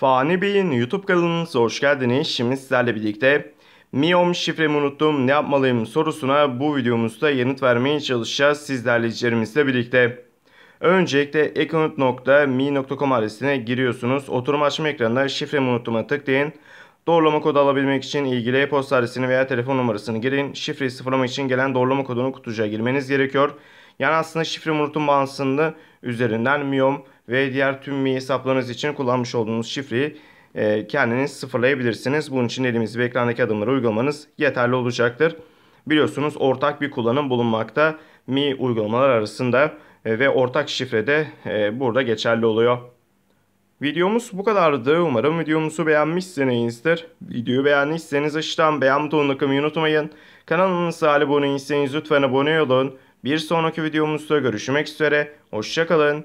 Fani Bey'in YouTube kanalınıza hoş geldiniz. Şimdi sizlerle birlikte Miyom şifremi unuttum ne yapmalıyım sorusuna bu videomuzda yanıt vermeye çalışacağız sizlerle izleyicilerimizle birlikte. Öncelikle ekonut.mi.com adresine giriyorsunuz. Oturum açma ekranında şifremi unuttum'a tıklayın. Doğrulama kodu alabilmek için ilgili e-posta adresini veya telefon numarasını girin. Şifreyi sıfırlamak için gelen doğrulama kodunu kutucuya girmeniz gerekiyor. Yani aslında şifremi unuttum bağlantısını üzerinden Miyom ve diğer tüm mi hesaplarınız için kullanmış olduğunuz şifreyi e, kendiniz sıfırlayabilirsiniz. Bunun için elimizi ve ekrandaki adımları uygulamanız yeterli olacaktır. Biliyorsunuz ortak bir kullanım bulunmakta mi uygulamalar arasında e, ve ortak şifre de e, burada geçerli oluyor. Videomuz bu kadardı. Umarım videomuzu beğenmişsinizdir. Videoyu beğendiyseniz aşağıdan beğen butonuna tıklamayı unutmayın. Kanalımıza abone değilseniz lütfen abone olun. Bir sonraki videomuzda görüşmek üzere. Hoşçakalın.